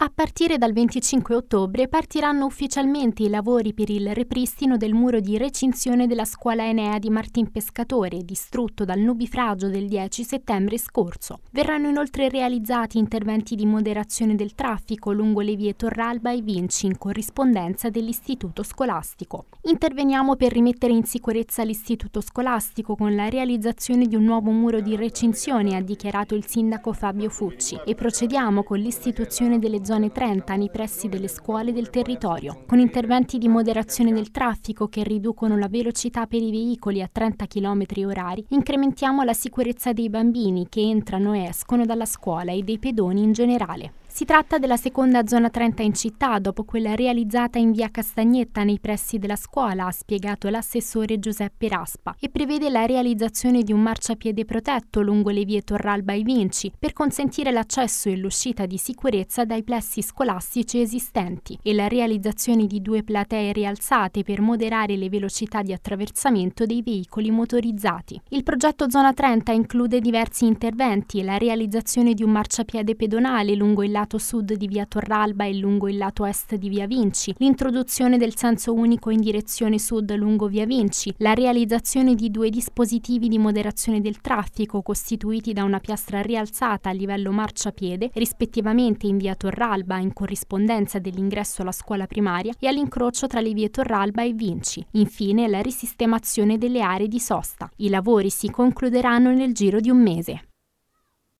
A partire dal 25 ottobre partiranno ufficialmente i lavori per il ripristino del muro di recinzione della scuola Enea di Martin Pescatore, distrutto dal nubifragio del 10 settembre scorso. Verranno inoltre realizzati interventi di moderazione del traffico lungo le vie Torralba e Vinci in corrispondenza dell'istituto scolastico. Interveniamo per rimettere in sicurezza l'istituto scolastico con la realizzazione di un nuovo muro di recinzione, ha dichiarato il sindaco Fabio Fucci, e procediamo con l'istituzione delle zone zone 30 nei pressi delle scuole del territorio, con interventi di moderazione del traffico che riducono la velocità per i veicoli a 30 km h incrementiamo la sicurezza dei bambini che entrano e escono dalla scuola e dei pedoni in generale. Si tratta della seconda zona 30 in città, dopo quella realizzata in via Castagnetta nei pressi della scuola, ha spiegato l'assessore Giuseppe Raspa, e prevede la realizzazione di un marciapiede protetto lungo le vie Torralba e Vinci per consentire l'accesso e l'uscita di sicurezza dai plessi scolastici esistenti e la realizzazione di due platee rialzate per moderare le velocità di attraversamento dei veicoli motorizzati. Il progetto Zona 30 include diversi interventi, e la realizzazione di un marciapiede pedonale lungo il lato lato sud di via Torralba e lungo il lato est di via Vinci, l'introduzione del senso unico in direzione sud lungo via Vinci, la realizzazione di due dispositivi di moderazione del traffico costituiti da una piastra rialzata a livello marciapiede, rispettivamente in via Torralba in corrispondenza dell'ingresso alla scuola primaria e all'incrocio tra le vie Torralba e Vinci. Infine la risistemazione delle aree di sosta. I lavori si concluderanno nel giro di un mese.